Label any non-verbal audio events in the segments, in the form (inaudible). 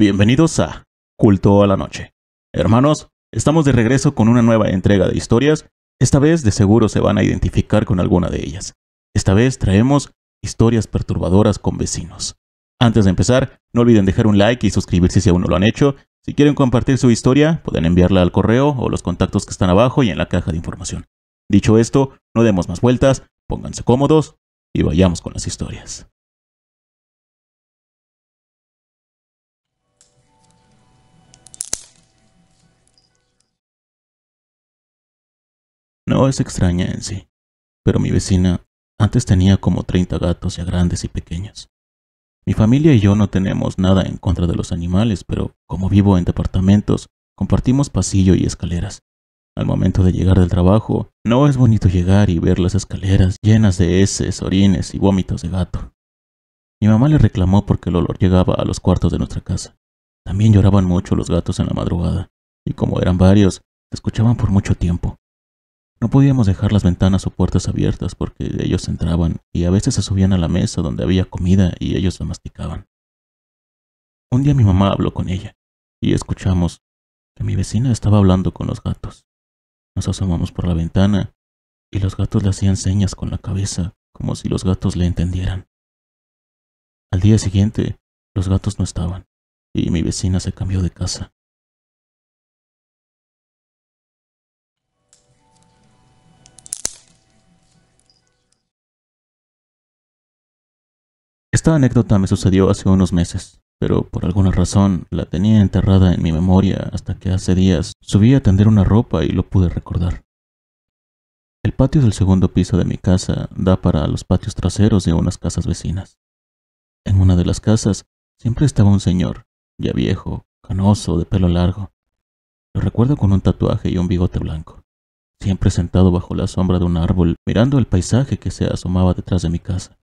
Bienvenidos a Culto a la Noche. Hermanos, estamos de regreso con una nueva entrega de historias. Esta vez de seguro se van a identificar con alguna de ellas. Esta vez traemos historias perturbadoras con vecinos. Antes de empezar, no olviden dejar un like y suscribirse si aún no lo han hecho. Si quieren compartir su historia, pueden enviarla al correo o los contactos que están abajo y en la caja de información. Dicho esto, no demos más vueltas, pónganse cómodos y vayamos con las historias. No es extraña en sí, pero mi vecina antes tenía como 30 gatos ya grandes y pequeños. Mi familia y yo no tenemos nada en contra de los animales, pero como vivo en departamentos, compartimos pasillo y escaleras. Al momento de llegar del trabajo, no es bonito llegar y ver las escaleras llenas de heces, orines y vómitos de gato. Mi mamá le reclamó porque el olor llegaba a los cuartos de nuestra casa. También lloraban mucho los gatos en la madrugada, y como eran varios, se escuchaban por mucho tiempo. No podíamos dejar las ventanas o puertas abiertas porque ellos entraban y a veces se subían a la mesa donde había comida y ellos la masticaban. Un día mi mamá habló con ella y escuchamos que mi vecina estaba hablando con los gatos. Nos asomamos por la ventana y los gatos le hacían señas con la cabeza como si los gatos le entendieran. Al día siguiente, los gatos no estaban y mi vecina se cambió de casa. Esta anécdota me sucedió hace unos meses, pero por alguna razón la tenía enterrada en mi memoria hasta que hace días subí a tender una ropa y lo pude recordar. El patio del segundo piso de mi casa da para los patios traseros de unas casas vecinas. En una de las casas siempre estaba un señor, ya viejo, canoso, de pelo largo. Lo recuerdo con un tatuaje y un bigote blanco, siempre sentado bajo la sombra de un árbol mirando el paisaje que se asomaba detrás de mi casa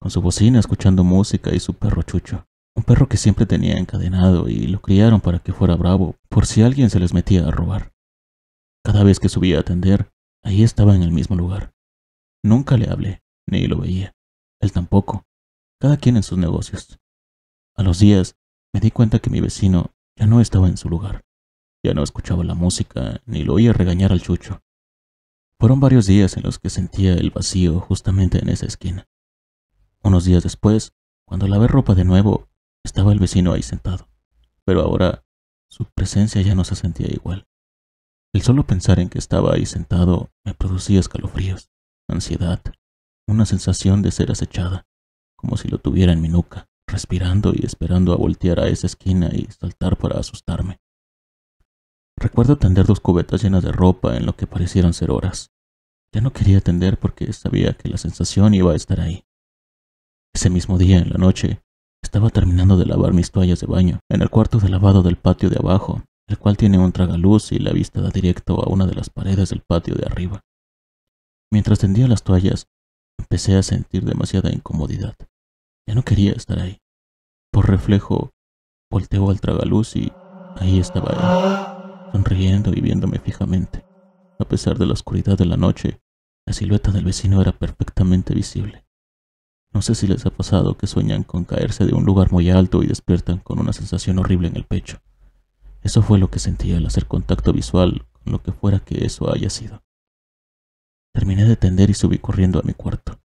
con su bocina escuchando música y su perro Chucho, un perro que siempre tenía encadenado y lo criaron para que fuera bravo por si alguien se les metía a robar. Cada vez que subía a atender, ahí estaba en el mismo lugar. Nunca le hablé, ni lo veía. Él tampoco. Cada quien en sus negocios. A los días, me di cuenta que mi vecino ya no estaba en su lugar. Ya no escuchaba la música, ni lo oía regañar al chucho. Fueron varios días en los que sentía el vacío justamente en esa esquina. Unos días después, cuando lavé ropa de nuevo, estaba el vecino ahí sentado, pero ahora su presencia ya no se sentía igual. El solo pensar en que estaba ahí sentado me producía escalofríos, ansiedad, una sensación de ser acechada, como si lo tuviera en mi nuca, respirando y esperando a voltear a esa esquina y saltar para asustarme. Recuerdo tender dos cubetas llenas de ropa en lo que parecieron ser horas. Ya no quería tender porque sabía que la sensación iba a estar ahí, ese mismo día, en la noche, estaba terminando de lavar mis toallas de baño en el cuarto de lavado del patio de abajo, el cual tiene un tragaluz y la vista da directo a una de las paredes del patio de arriba. Mientras tendía las toallas, empecé a sentir demasiada incomodidad. Ya no quería estar ahí. Por reflejo, volteo al tragaluz y ahí estaba él, sonriendo y viéndome fijamente. A pesar de la oscuridad de la noche, la silueta del vecino era perfectamente visible. No sé si les ha pasado que sueñan con caerse de un lugar muy alto y despiertan con una sensación horrible en el pecho. Eso fue lo que sentí al hacer contacto visual con lo que fuera que eso haya sido. Terminé de tender y subí corriendo a mi cuarto.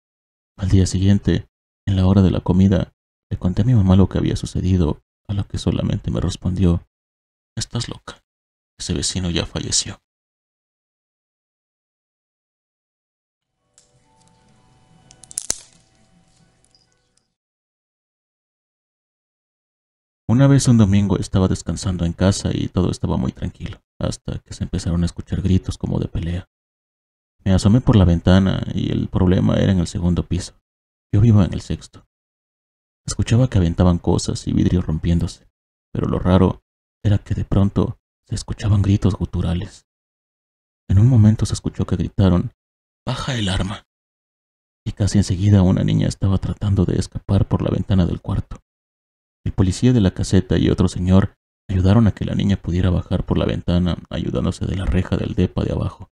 Al día siguiente, en la hora de la comida, le conté a mi mamá lo que había sucedido, a lo que solamente me respondió, Estás loca. Ese vecino ya falleció. Una vez un domingo estaba descansando en casa y todo estaba muy tranquilo, hasta que se empezaron a escuchar gritos como de pelea. Me asomé por la ventana y el problema era en el segundo piso. Yo vivo en el sexto. Escuchaba que aventaban cosas y vidrios rompiéndose, pero lo raro era que de pronto se escuchaban gritos guturales. En un momento se escuchó que gritaron, ¡Baja el arma! Y casi enseguida una niña estaba tratando de escapar por la ventana del cuarto. El policía de la caseta y otro señor ayudaron a que la niña pudiera bajar por la ventana ayudándose de la reja del depa de abajo.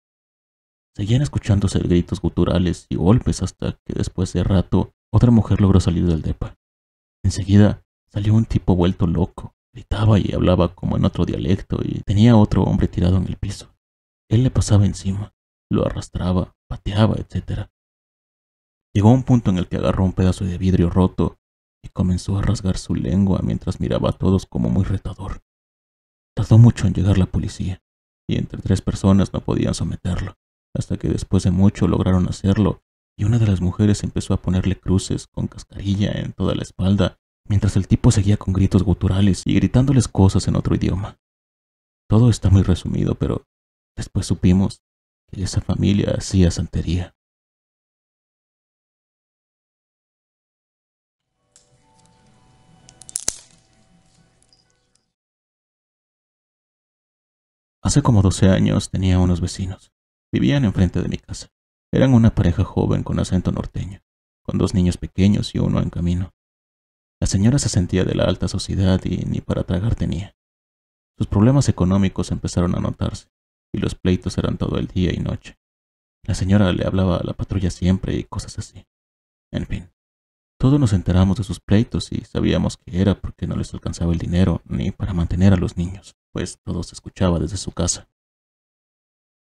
Seguían escuchándose gritos guturales y golpes hasta que después de rato otra mujer logró salir del depa. Enseguida salió un tipo vuelto loco, gritaba y hablaba como en otro dialecto y tenía otro hombre tirado en el piso. Él le pasaba encima, lo arrastraba, pateaba, etc. Llegó un punto en el que agarró un pedazo de vidrio roto y comenzó a rasgar su lengua mientras miraba a todos como muy retador. Tardó mucho en llegar la policía, y entre tres personas no podían someterlo, hasta que después de mucho lograron hacerlo, y una de las mujeres empezó a ponerle cruces con cascarilla en toda la espalda, mientras el tipo seguía con gritos guturales y gritándoles cosas en otro idioma. Todo está muy resumido, pero después supimos que esa familia hacía santería. Hace como 12 años tenía unos vecinos. Vivían enfrente de mi casa. Eran una pareja joven con acento norteño, con dos niños pequeños y uno en camino. La señora se sentía de la alta sociedad y ni para tragar tenía. Sus problemas económicos empezaron a notarse, y los pleitos eran todo el día y noche. La señora le hablaba a la patrulla siempre y cosas así. En fin, todos nos enteramos de sus pleitos y sabíamos que era porque no les alcanzaba el dinero ni para mantener a los niños, pues todo se escuchaba desde su casa.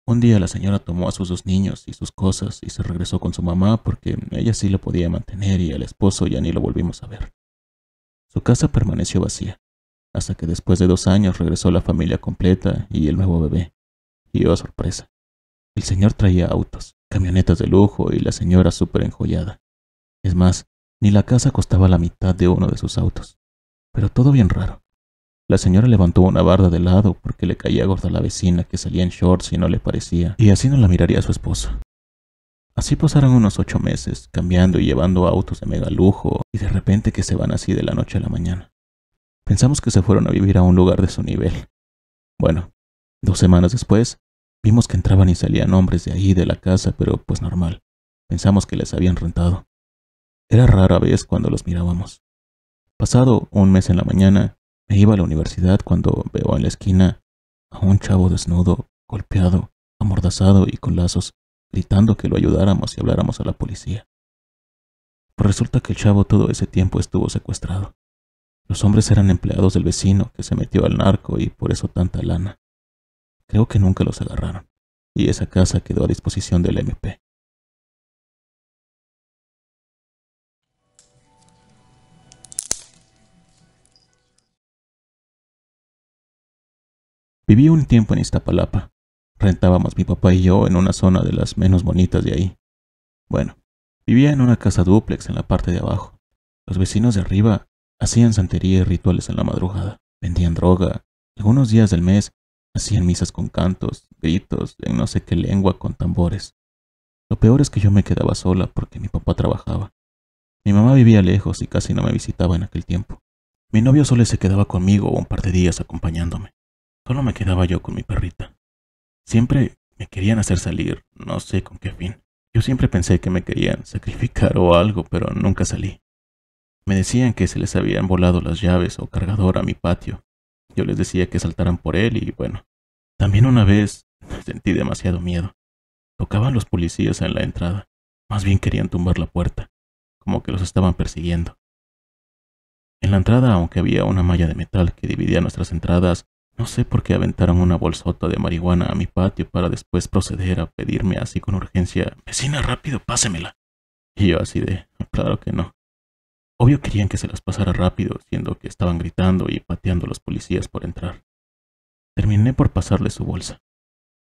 Un día la señora tomó a sus dos niños y sus cosas y se regresó con su mamá porque ella sí lo podía mantener y al esposo ya ni lo volvimos a ver. Su casa permaneció vacía, hasta que después de dos años regresó la familia completa y el nuevo bebé. Y oh sorpresa, el señor traía autos, camionetas de lujo y la señora súper enjollada. Es más, ni la casa costaba la mitad de uno de sus autos. Pero todo bien raro. La señora levantó una barda de lado porque le caía gorda la vecina que salía en shorts y no le parecía, y así no la miraría a su esposo. Así pasaron unos ocho meses, cambiando y llevando autos de mega lujo, y de repente que se van así de la noche a la mañana. Pensamos que se fueron a vivir a un lugar de su nivel. Bueno, dos semanas después, vimos que entraban y salían hombres de ahí de la casa, pero pues normal. Pensamos que les habían rentado. Era rara vez cuando los mirábamos. Pasado un mes en la mañana, me iba a la universidad cuando veo en la esquina a un chavo desnudo, golpeado, amordazado y con lazos, gritando que lo ayudáramos y habláramos a la policía. resulta que el chavo todo ese tiempo estuvo secuestrado. Los hombres eran empleados del vecino que se metió al narco y por eso tanta lana. Creo que nunca los agarraron, y esa casa quedó a disposición del MP. Viví un tiempo en Iztapalapa. Rentábamos mi papá y yo en una zona de las menos bonitas de ahí. Bueno, vivía en una casa dúplex en la parte de abajo. Los vecinos de arriba hacían santería y rituales en la madrugada. Vendían droga. Algunos días del mes hacían misas con cantos, gritos, en no sé qué lengua con tambores. Lo peor es que yo me quedaba sola porque mi papá trabajaba. Mi mamá vivía lejos y casi no me visitaba en aquel tiempo. Mi novio solo se quedaba conmigo un par de días acompañándome. Solo me quedaba yo con mi perrita. Siempre me querían hacer salir, no sé con qué fin. Yo siempre pensé que me querían sacrificar o algo, pero nunca salí. Me decían que se les habían volado las llaves o cargador a mi patio. Yo les decía que saltaran por él y bueno. También una vez (laughs) sentí demasiado miedo. Tocaban los policías en la entrada. Más bien querían tumbar la puerta, como que los estaban persiguiendo. En la entrada, aunque había una malla de metal que dividía nuestras entradas, no sé por qué aventaron una bolsota de marihuana a mi patio para después proceder a pedirme así con urgencia, vecina, rápido, pásemela. Y yo así de, claro que no. Obvio querían que se las pasara rápido, siendo que estaban gritando y pateando a los policías por entrar. Terminé por pasarle su bolsa.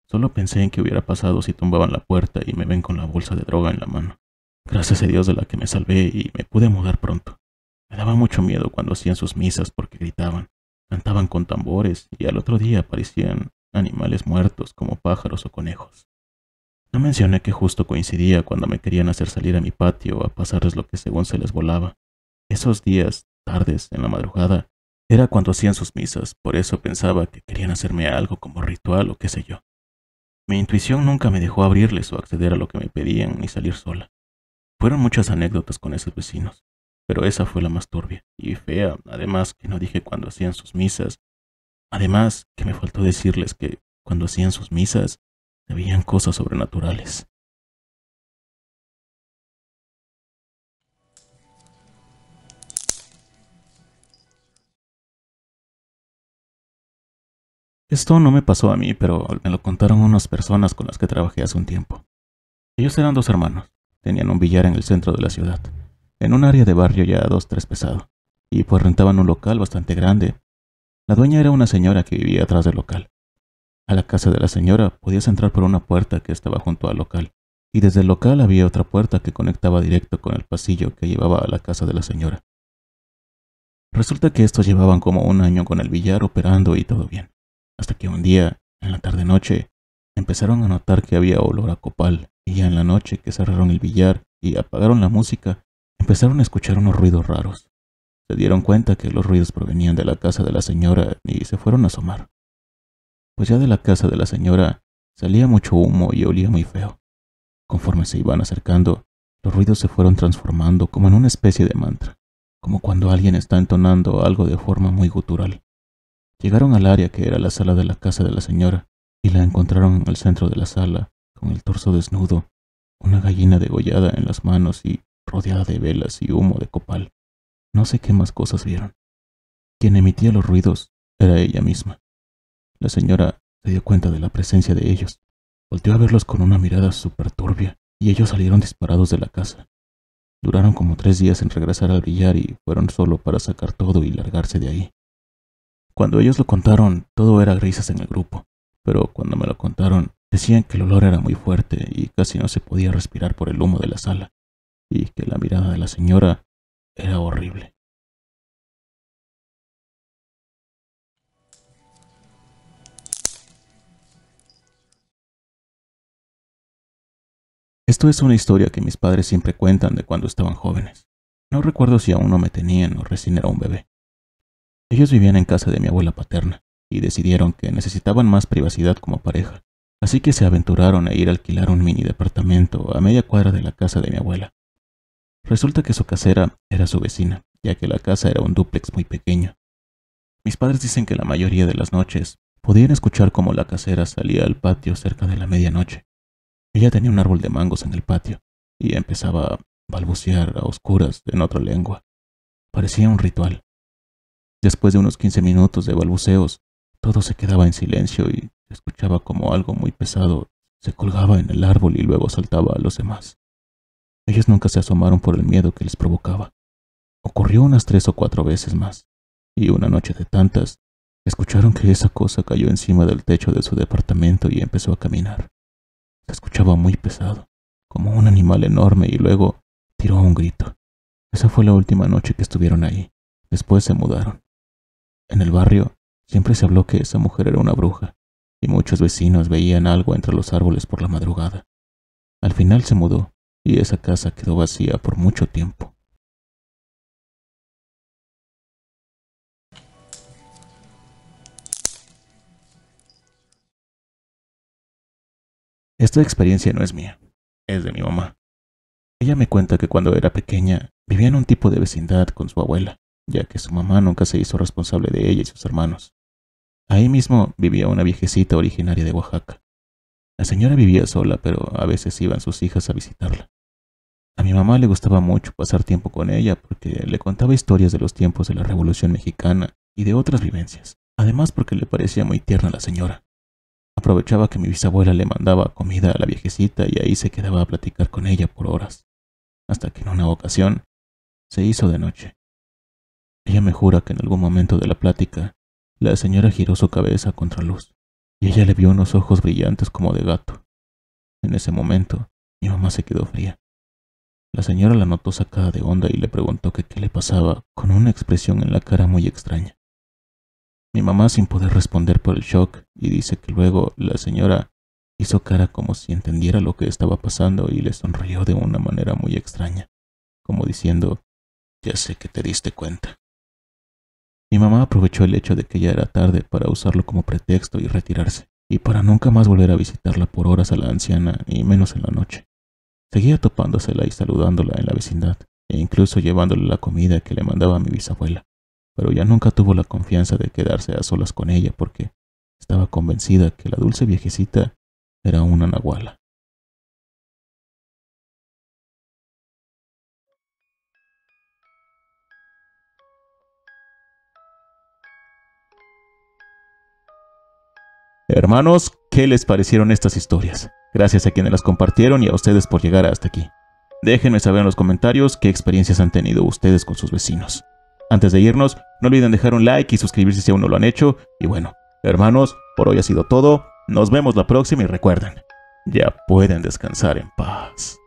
Solo pensé en qué hubiera pasado si tumbaban la puerta y me ven con la bolsa de droga en la mano. Gracias a Dios de la que me salvé y me pude mudar pronto. Me daba mucho miedo cuando hacían sus misas porque gritaban. Cantaban con tambores y al otro día aparecían animales muertos como pájaros o conejos. No mencioné que justo coincidía cuando me querían hacer salir a mi patio a pasarles lo que según se les volaba. Esos días, tardes, en la madrugada, era cuando hacían sus misas, por eso pensaba que querían hacerme algo como ritual o qué sé yo. Mi intuición nunca me dejó abrirles o acceder a lo que me pedían ni salir sola. Fueron muchas anécdotas con esos vecinos pero esa fue la más turbia y fea, además que no dije cuando hacían sus misas, además que me faltó decirles que cuando hacían sus misas sabían cosas sobrenaturales. Esto no me pasó a mí, pero me lo contaron unas personas con las que trabajé hace un tiempo. Ellos eran dos hermanos, tenían un billar en el centro de la ciudad en un área de barrio ya dos tres pesado, y pues rentaban un local bastante grande. La dueña era una señora que vivía atrás del local. A la casa de la señora podías entrar por una puerta que estaba junto al local, y desde el local había otra puerta que conectaba directo con el pasillo que llevaba a la casa de la señora. Resulta que estos llevaban como un año con el billar operando y todo bien, hasta que un día, en la tarde-noche, empezaron a notar que había olor a copal, y ya en la noche que cerraron el billar y apagaron la música, Empezaron a escuchar unos ruidos raros. Se dieron cuenta que los ruidos provenían de la casa de la señora y se fueron a asomar. Pues ya de la casa de la señora salía mucho humo y olía muy feo. Conforme se iban acercando, los ruidos se fueron transformando como en una especie de mantra, como cuando alguien está entonando algo de forma muy gutural. Llegaron al área que era la sala de la casa de la señora y la encontraron en el centro de la sala, con el torso desnudo, una gallina degollada en las manos y rodeada de velas y humo de copal. No sé qué más cosas vieron. Quien emitía los ruidos era ella misma. La señora se dio cuenta de la presencia de ellos. Volteó a verlos con una mirada súper turbia y ellos salieron disparados de la casa. Duraron como tres días en regresar al billar y fueron solo para sacar todo y largarse de ahí. Cuando ellos lo contaron, todo era grises en el grupo, pero cuando me lo contaron, decían que el olor era muy fuerte y casi no se podía respirar por el humo de la sala y que la mirada de la señora era horrible. Esto es una historia que mis padres siempre cuentan de cuando estaban jóvenes. No recuerdo si aún no me tenían o recién era un bebé. Ellos vivían en casa de mi abuela paterna y decidieron que necesitaban más privacidad como pareja, así que se aventuraron a ir a alquilar un mini departamento a media cuadra de la casa de mi abuela. Resulta que su casera era su vecina, ya que la casa era un dúplex muy pequeño. Mis padres dicen que la mayoría de las noches podían escuchar cómo la casera salía al patio cerca de la medianoche. Ella tenía un árbol de mangos en el patio y empezaba a balbucear a oscuras en otra lengua. Parecía un ritual. Después de unos 15 minutos de balbuceos, todo se quedaba en silencio y escuchaba como algo muy pesado se colgaba en el árbol y luego saltaba a los demás. Ellos nunca se asomaron por el miedo que les provocaba. Ocurrió unas tres o cuatro veces más, y una noche de tantas, escucharon que esa cosa cayó encima del techo de su departamento y empezó a caminar. Se escuchaba muy pesado, como un animal enorme, y luego tiró un grito. Esa fue la última noche que estuvieron ahí. Después se mudaron. En el barrio siempre se habló que esa mujer era una bruja, y muchos vecinos veían algo entre los árboles por la madrugada. Al final se mudó, y esa casa quedó vacía por mucho tiempo. Esta experiencia no es mía, es de mi mamá. Ella me cuenta que cuando era pequeña vivía en un tipo de vecindad con su abuela, ya que su mamá nunca se hizo responsable de ella y sus hermanos. Ahí mismo vivía una viejecita originaria de Oaxaca. La señora vivía sola, pero a veces iban sus hijas a visitarla. A mi mamá le gustaba mucho pasar tiempo con ella porque le contaba historias de los tiempos de la Revolución Mexicana y de otras vivencias, además porque le parecía muy tierna la señora. Aprovechaba que mi bisabuela le mandaba comida a la viejecita y ahí se quedaba a platicar con ella por horas, hasta que en una ocasión se hizo de noche. Ella me jura que en algún momento de la plática, la señora giró su cabeza contra luz y ella le vio unos ojos brillantes como de gato. En ese momento, mi mamá se quedó fría la señora la notó sacada de onda y le preguntó que qué le pasaba, con una expresión en la cara muy extraña. Mi mamá sin poder responder por el shock y dice que luego la señora hizo cara como si entendiera lo que estaba pasando y le sonrió de una manera muy extraña, como diciendo, ya sé que te diste cuenta. Mi mamá aprovechó el hecho de que ya era tarde para usarlo como pretexto y retirarse, y para nunca más volver a visitarla por horas a la anciana, y menos en la noche. Seguía topándosela y saludándola en la vecindad, e incluso llevándole la comida que le mandaba mi bisabuela, pero ya nunca tuvo la confianza de quedarse a solas con ella porque estaba convencida que la dulce viejecita era una nahuala. Hermanos, ¿qué les parecieron estas historias? Gracias a quienes las compartieron y a ustedes por llegar hasta aquí. Déjenme saber en los comentarios qué experiencias han tenido ustedes con sus vecinos. Antes de irnos, no olviden dejar un like y suscribirse si aún no lo han hecho. Y bueno, hermanos, por hoy ha sido todo. Nos vemos la próxima y recuerden, ya pueden descansar en paz.